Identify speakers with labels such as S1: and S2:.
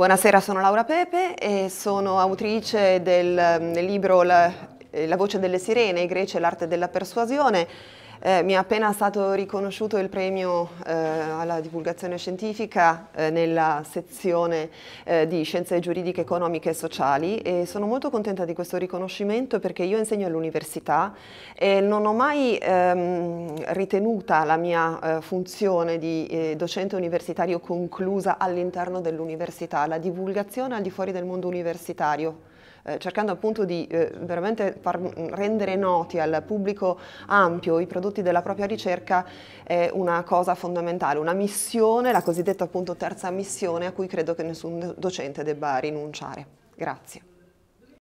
S1: Buonasera, sono Laura Pepe e sono autrice del, mm, del libro la, eh, la voce delle sirene, i greci e l'arte della persuasione eh, mi è appena stato riconosciuto il premio eh, alla divulgazione scientifica eh, nella sezione eh, di scienze giuridiche, economiche e sociali e sono molto contenta di questo riconoscimento perché io insegno all'università e non ho mai ehm, ritenuta la mia eh, funzione di eh, docente universitario conclusa all'interno dell'università, la divulgazione al di fuori del mondo universitario eh, cercando appunto di eh, veramente far rendere noti al pubblico ampio i prodotti della propria ricerca è una cosa fondamentale, una missione, la cosiddetta appunto terza missione a cui credo che nessun docente debba rinunciare. Grazie.